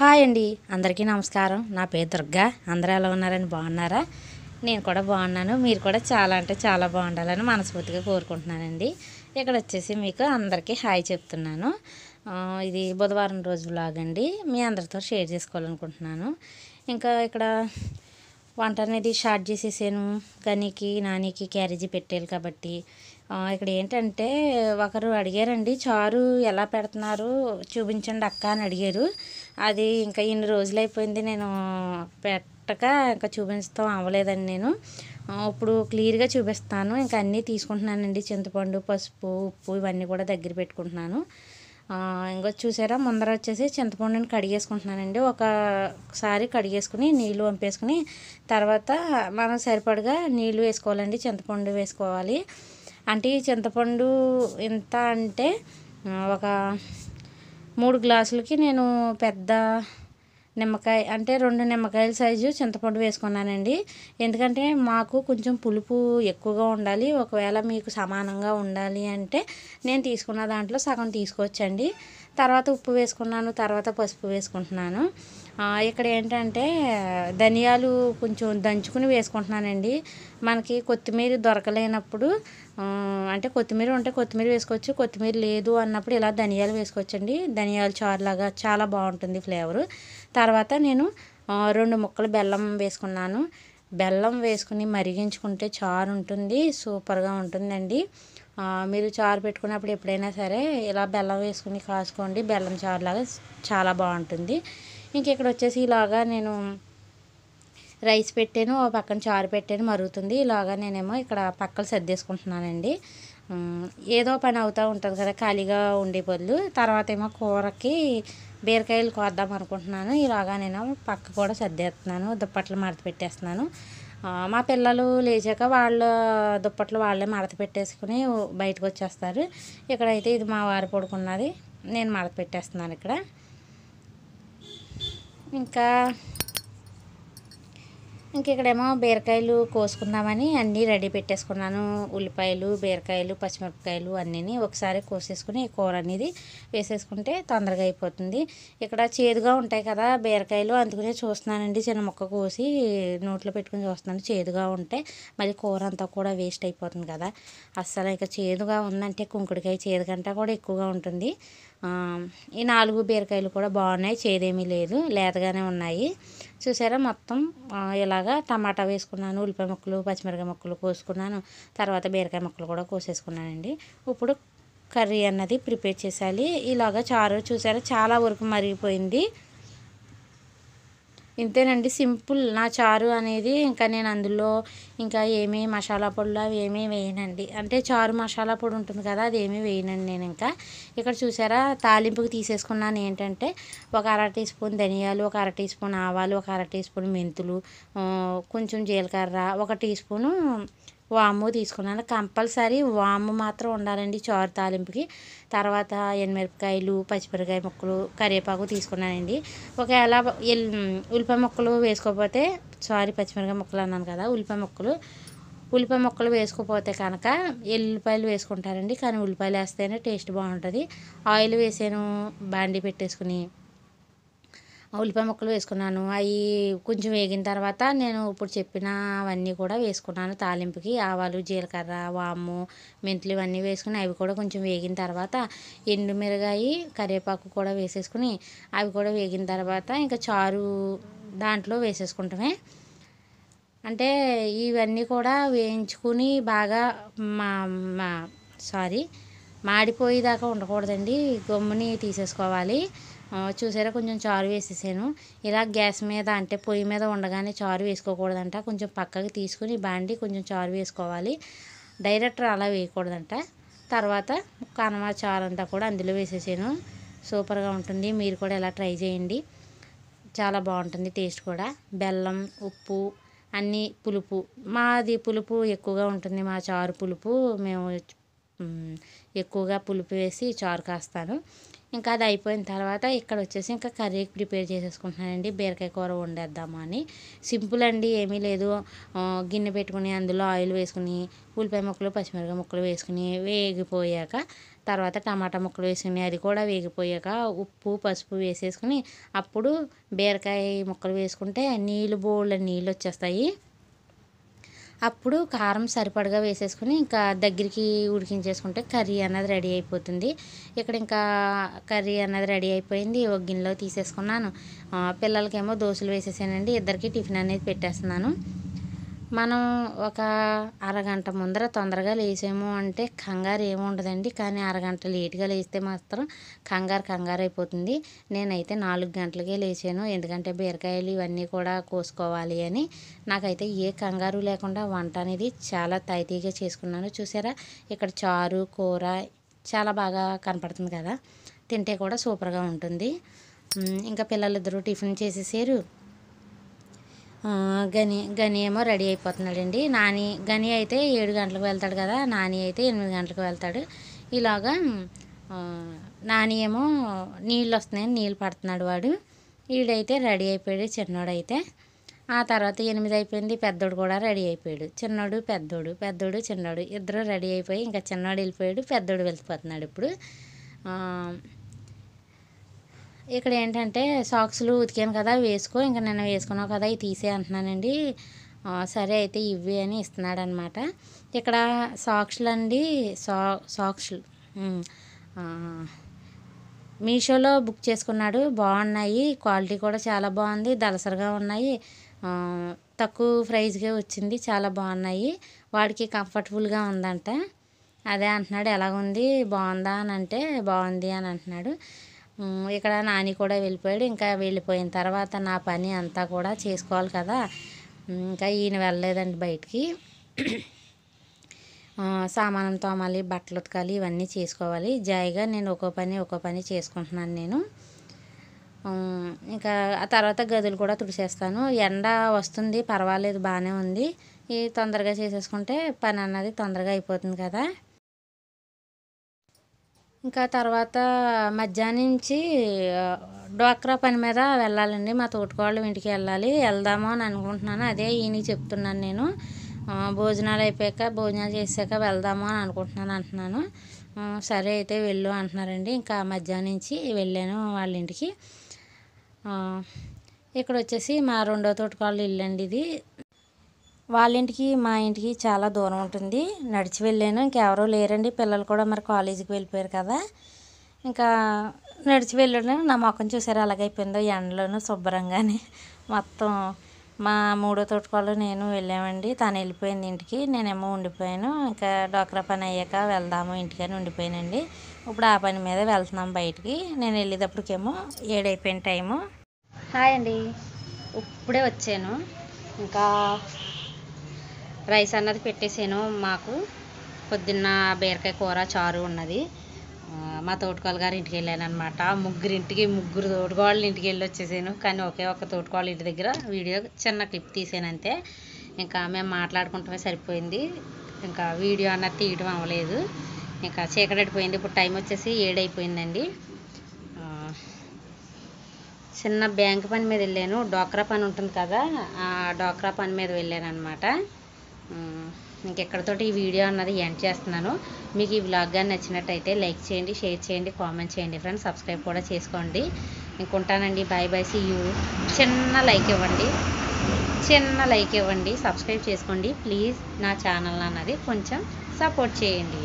hi అండి అందరికీ నమస్కారం నా పేరు దుర్గా అందరూ ఎలా ఉన్నారని బాగున్నారా నేను కూడా బాగున్నాను మీరు కూడా చాలా అంటే చాలా బాగుండాలని మనస్ఫూర్తిగా కోరుకుంటున్నానండి ఇక్కడ వచ్చేసి మీకు అందరికీ హాయ్ చెప్తున్నాను ఇది బుధవారం రోజు లాగండి అండి మీ అందరితో షేర్ చేసుకోవాలనుకుంటున్నాను ఇంకా ఇక్కడ వంట అనేది షార్ట్ చేసేసాను గనికి నానికి క్యారేజీ పెట్టేయాలి కాబట్టి ఇక్కడ ఏంటంటే ఒకరు అడిగారండి చారు ఎలా పెడుతున్నారు చూపించండి అక్క అని అడిగారు అది ఇంకా ఇన్ని రోజులు అయిపోయింది నేను పెట్టక ఇంకా చూపించడం అవ్వలేదండి నేను ఇప్పుడు క్లియర్గా చూపిస్తాను ఇంకా అన్నీ తీసుకుంటున్నానండి చింతపండు పసుపు ఉప్పు ఇవన్నీ కూడా దగ్గర పెట్టుకుంటున్నాను ఇంకా చూసారా ముందర వచ్చేసి చింతపండుని కడిగేసుకుంటున్నానండి ఒకసారి కడిగేసుకుని నీళ్ళు పంపేసుకుని తర్వాత మనం సరిపడగా నీళ్ళు వేసుకోవాలండి చింతపండు వేసుకోవాలి అంటే ఈ చింతపండు ఎంత అంటే ఒక మూడు గ్లాసులకి నేను పెద్ద నిమ్మకాయ అంటే రెండు నిమ్మకాయల సైజు చింతపండు వేసుకున్నానండి ఎందుకంటే మాకు కొంచెం పులుపు ఎక్కువగా ఉండాలి ఒకవేళ మీకు సమానంగా ఉండాలి అంటే నేను తీసుకున్న దాంట్లో సగం తీసుకోవచ్చండి తర్వాత ఉప్పు వేసుకున్నాను తర్వాత పసుపు వేసుకుంటున్నాను ఇక్కడ ఏంటంటే ధనియాలు కొంచెం దంచుకుని వేసుకుంటున్నానండి మనకి కొత్తిమీర దొరకలేనప్పుడు అంటే కొత్తిమీర ఉంటే కొత్తిమీర వేసుకోవచ్చు కొత్తిమీర లేదు అన్నప్పుడు ఇలా ధనియాలు వేసుకోవచ్చండి ధనియాలు చారులాగా చాలా బాగుంటుంది ఫ్లేవరు తర్వాత నేను రెండు ముక్కలు బెల్లం వేసుకున్నాను బెల్లం వేసుకుని మరిగించుకుంటే చారు ఉంటుంది సూపర్గా ఉంటుందండి మీరు చారు పెట్టుకున్నప్పుడు ఎప్పుడైనా సరే ఇలా బెల్లం వేసుకుని కాసుకోండి బెల్లం చారులాగా చాలా బాగుంటుంది ఇంక ఇక్కడ వచ్చేసి ఇలాగా నేను రైస్ పెట్టాను పక్కన చారు పెట్టాను మరుగుతుంది ఇలాగా నేనేమో ఇక్కడ పక్కలు సర్దేసుకుంటున్నానండి ఏదో పని అవుతూ ఉంటుంది కదా ఖాళీగా ఉండే బదులు తర్వాత ఏమో కూరకి బీరకాయలు కోద్దాం అనుకుంటున్నాను ఇలాగా నేను పక్క కూడా సర్దేస్తున్నాను దుప్పట్లు మడత పెట్టేస్తున్నాను మా పిల్లలు లేచాక వాళ్ళ దుప్పట్లు వాళ్ళే మడత పెట్టేసుకుని బయటకు వచ్చేస్తారు ఇక్కడైతే ఇది మా వారు పడుకున్నది నేను మడత పెట్టేస్తున్నాను ఇక్కడ ఇంకా ఇంక ఇక్కడేమో బీరకాయలు కోసుకుందామని అన్నీ రెడీ పెట్టేసుకున్నాను ఉల్లిపాయలు బీరకాయలు పచ్చిమిరపకాయలు అన్నీ ఒకసారి కోసేసుకుని ఈ కూర అనేది వేసేసుకుంటే తొందరగా అయిపోతుంది ఇక్కడ చేదుగా ఉంటాయి కదా బీరకాయలు అందుకనే చూస్తున్నానండి చిన్న ముక్క కోసి నోట్లో పెట్టుకుని చూస్తున్నాను చేదుగా ఉంటే మళ్ళీ కూర అంతా కూడా వేస్ట్ అయిపోతుంది కదా అస్సలు ఇక చేదుగా ఉందంటే కుంకుడికాయ చేదు కంటే కూడా ఎక్కువగా ఉంటుంది ఈ నాలుగు బీరకాయలు కూడా బాగున్నాయి చేదేమీ లేదు లేతగానే ఉన్నాయి చూసారా మొత్తం ఇలాగా టమాటా వేసుకున్నాను ఉల్లిపాయ ముక్కలు పచ్చిమిరకాయ ముక్కలు కోసుకున్నాను తర్వాత బీరకాయ ముక్కలు కూడా కోసేసుకున్నానండి ఇప్పుడు కర్రీ అన్నది ప్రిపేర్ చేసాలి ఇలాగా చారు చూసారా చాలా వరకు మరిగిపోయింది ఇంతేనండి సింపుల్ నా చారు అనేది ఇంకా నేను అందులో ఇంకా ఏమీ మసాలా పొడులు అవి ఏమీ వేయనండి అంటే చారు మసాలా పొడి ఉంటుంది కదా అది ఏమీ వేయనండి నేను ఇంకా ఇక్కడ చూసారా తాలింపుకి తీసేసుకున్నాను ఏంటంటే ఒక అర టీ స్పూన్ ధనియాలు ఒక అర టీ స్పూన్ ఆవాలు ఒక అర టీ స్పూన్ మెంతులు కొంచెం జీలకర్ర ఒక టీ స్పూను వాము తీసుకున్నాను కంపల్సరీ వాము మాత్రం ఉండాలండి చారు తాలింపుకి తర్వాత ఎనిమిరపకాయలు పచ్చిమిరకాయ ముక్కలు కరివేపాకు తీసుకున్నానండి ఒకవేళ ఉల్లిపాయ ముక్కలు వేసుకోకపోతే సారీ పచ్చిమిరపకాయ ముక్కలు అన్నాను కదా ఉల్లిపాయ ముక్కలు ఉల్లిపాయ ముక్కలు వేసుకోపోతే కనుక ఎల్లిపాయలు వేసుకుంటారండి కానీ ఉల్లిపాయలు వేస్తేనే టేస్ట్ బాగుంటుంది ఆయిల్ వేసాను బాండీ పెట్టేసుకుని ఉల్లిపాయ ముక్కలు వేసుకున్నాను అవి కొంచెం వేగిన తర్వాత నేను ఇప్పుడు చెప్పిన అవన్నీ కూడా వేసుకున్నాను తాలింపుకి ఆవాలు జీలకర్ర వాము మెంతులు ఇవన్నీ వేసుకుని అవి కూడా కొంచెం వేగిన తర్వాత ఎండుమిరగాయి కరివేపాకు కూడా వేసేసుకుని అవి కూడా వేగిన తర్వాత ఇంకా చారు దాంట్లో వేసేసుకుంటామే అంటే ఇవన్నీ కూడా వేయించుకుని బాగా మా మా సారీ మాడిపోయేదాకా ఉండకూడదండి గమ్ముని తీసేసుకోవాలి చూసారా కొంచెం చారు వేసేసాను ఇలా గ్యాస్ మీద అంటే పొయ్యి మీద ఉండగానే చారు వేసుకోకూడదంట కొంచెం పక్కకి తీసుకుని బాండి కొంచెం చారు వేసుకోవాలి డైరెక్ట్ అలా వేయకూడదంట తర్వాత కనమ చారు అంతా కూడా అందులో వేసేసాను సూపర్గా ఉంటుంది మీరు కూడా ఇలా ట్రై చేయండి చాలా బాగుంటుంది టేస్ట్ కూడా బెల్లం ఉప్పు అన్నీ పులుపు మాది పులుపు ఎక్కువగా ఉంటుంది మా చారు పులుపు మేము ఎక్కువగా పులుపు వేసి చారు కాస్తాను ఇంకా అది అయిపోయిన తర్వాత ఇక్కడ వచ్చేసి ఇంకా కర్రీ ప్రిపేర్ చేసేసుకుంటున్నానండి బీరకాయ కూర వండేద్దామని సింపుల్ అండి ఏమీ లేదు గిన్నె పెట్టుకుని అందులో ఆయిల్ వేసుకుని ఉల్లిపాయ ముక్కలు పచ్చిమిరపకాయ ముక్కలు వేసుకుని వేగిపోయాక తర్వాత టమాటా ముక్కలు వేసుకుని అది కూడా వేగిపోయాక ఉప్పు పసుపు వేసేసుకుని అప్పుడు బీరకాయ ముక్కలు వేసుకుంటే నీళ్ళు బోళ్ళ నీళ్ళు వచ్చేస్తాయి అప్పుడు కారం సరిపడగా వేసేసుకుని ఇంకా దగ్గరికి ఉడికించేసుకుంటే కర్రీ అన్నది రెడీ అయిపోతుంది ఇక్కడ ఇంకా కర్రీ అన్నది రెడీ అయిపోయింది ఒక గిన్నెలో తీసేసుకున్నాను పిల్లలకేమో దోశలు వేసేసానండి ఇద్దరికి టిఫిన్ అనేది పెట్టేస్తున్నాను మనం ఒక అరగంట ముందర తొందరగా లేసాము అంటే కంగారు ఏముండదండి కానీ అరగంట లేట్గా లేస్తే మాత్రం కంగారు కంగారు అయిపోతుంది నేనైతే నాలుగు గంటలకే లేచాను ఎందుకంటే బీరకాయలు ఇవన్నీ కూడా కోసుకోవాలి అని నాకైతే ఏ కంగారు లేకుండా వంట అనేది చాలా తైతీగా చేసుకున్నాను చూసారా ఇక్కడ చారు కూర చాలా బాగా కనపడుతుంది కదా తింటే కూడా సూపర్గా ఉంటుంది ఇంకా పిల్లలిద్దరూ టిఫిన్ చేసేసారు గని గని ఏమో రెడీ అయిపోతున్నాడండి నాని గని అయితే ఏడు గంటలకు వెళ్తాడు కదా నాని అయితే ఎనిమిది గంటలకు వెళ్తాడు ఇలాగా నాని ఏమో నీళ్ళు వస్తున్నాయని నీళ్ళు పడుతున్నాడు వాడు వీడైతే రెడీ అయిపోయాడు అయితే ఆ తర్వాత ఎనిమిది అయిపోయింది పెద్దోడు కూడా రెడీ అయిపోయాడు చిన్నోడు పెద్దోడు పెద్దోడు చిన్నోడు ఇద్దరు రెడీ అయిపోయి ఇంకా చిన్నోడు వెళ్ళిపోయాడు పెద్దోడు వెళ్ళిపోతున్నాడు ఇప్పుడు ఇక్కడ ఏంటంటే సాక్స్లు ఉతికాను కదా వేసుకో ఇంకా నేను వేసుకున్నావు కదా ఇవి తీసే అంటున్నానండి సరే అయితే ఇవి అని ఇస్తున్నాడు అనమాట ఇక్కడ సాక్స్లు అండి సా సాక్స్లు మీషోలో బుక్ చేసుకున్నాడు బాగున్నాయి క్వాలిటీ కూడా చాలా బాగుంది దలసరిగా ఉన్నాయి తక్కువ ప్రైజ్గా వచ్చింది చాలా బాగున్నాయి వాడికి కంఫర్టబుల్గా ఉందంట అదే అంటున్నాడు ఎలాగుంది బాగుందా అని అంటే బాగుంది అని అంటున్నాడు ఇక్కడ నాని కూడా వెళ్ళిపోయాడు ఇంకా వెళ్ళిపోయిన తర్వాత నా పని అంతా కూడా చేసుకోవాలి కదా ఇంకా ఈయన వెళ్ళలేదండి బయటికి సామానం తోమాలి బట్టలు ఉతకాలి ఇవన్నీ చేసుకోవాలి జాయిగా నేను ఒక్కో పని ఒక్కో పని చేసుకుంటున్నాను నేను ఇంకా ఆ తర్వాత గదులు కూడా తుడిచేస్తాను ఎండ వస్తుంది పర్వాలేదు బాగానే ఉంది ఈ తొందరగా చేసేసుకుంటే పని అన్నది తొందరగా అయిపోతుంది కదా ఇంకా తర్వాత మధ్యాహ్నం నుంచి డ్వాక్రా పని మీద వెళ్ళాలండి మా తోటికోళ్ళ ఇంటికి వెళ్ళాలి వెళ్దాము అని అనుకుంటున్నాను అదే ఈయనకి చెప్తున్నాను నేను భోజనాలు అయిపోయాక భోజనాలు చేశాక వెళ్దాము అని అనుకుంటున్నాను అంటున్నాను సరే అయితే వెళ్ళు అంటున్నారండి ఇంకా మధ్యాహ్నం నుంచి వెళ్ళాను వాళ్ళ ఇంటికి ఇక్కడ వచ్చేసి మా రెండో తోటకాళ్ళు ఇల్లు అండి ఇది వాళ్ళ ఇంటికి మా ఇంటికి చాలా దూరం ఉంటుంది నడిచి వెళ్ళాను ఇంకెవరూ లేరండి పిల్లలు కూడా మరి కాలేజీకి వెళ్ళిపోయారు కదా ఇంకా నడిచి వెళ్ళాను నా మొఖం చూసారు అలాగైపోయిందో ఎండలోనూ శుభ్రంగానే మొత్తం మా మూడో తోటకోళ్ళు నేను వెళ్ళామండి తను వెళ్ళిపోయింది ఇంటికి నేనేమో ఉండిపోయాను ఇంకా డోక్రా పని అయ్యాక వెళ్దాము ఇంటికని ఉండిపోయానండి ఇప్పుడు ఆ పని మీద వెళ్తున్నాం బయటికి నేను వెళ్ళేటప్పటికేమో ఏడైపోయిన టైము హాయ్ అండి ఇప్పుడే వచ్చాను ఇంకా రైస్ అన్నది పెట్టేసాను మాకు పొద్దున్న బీరకాయ కూర చారు ఉన్నది మా తోటకోళ్ళ గారి ఇంటికి వెళ్ళాను అనమాట ముగ్గురింటికి ముగ్గురు తోటకోళ్ళ ఇంటికి వెళ్ళి వచ్చేసాను కానీ ఒకే ఒక తోటకోళ్ళ ఇంటి దగ్గర వీడియో చిన్న క్లిప్ తీసాను అంతే ఇంకా మేము మాట్లాడుకుంటమే సరిపోయింది ఇంకా వీడియో అన్నది తీయడం అవ్వలేదు ఇంకా చీకటడిపోయింది ఇప్పుడు టైం వచ్చేసి ఏడైపోయిందండి చిన్న బ్యాంక్ పని మీద వెళ్ళాను డోక్రా పని ఉంటుంది కదా ఆ డోక్రా పని మీద వెళ్ళాను అనమాట ఇంకెక్కడతోటి ఈ వీడియో అన్నది ఎండ్ చేస్తున్నాను మీకు ఈ బ్లాగ్ కానీ నచ్చినట్టయితే లైక్ చేయండి షేర్ చేయండి కామెంట్ చేయండి ఫ్రెండ్స్ సబ్స్క్రైబ్ కూడా చేసుకోండి ఇంకుంటానండి బాయ్ బాయ్ సీ యూ చిన్న లైక్ ఇవ్వండి చిన్న లైక్ ఇవ్వండి సబ్స్క్రైబ్ చేసుకోండి ప్లీజ్ నా ఛానల్ అన్నది కొంచెం సపోర్ట్ చేయండి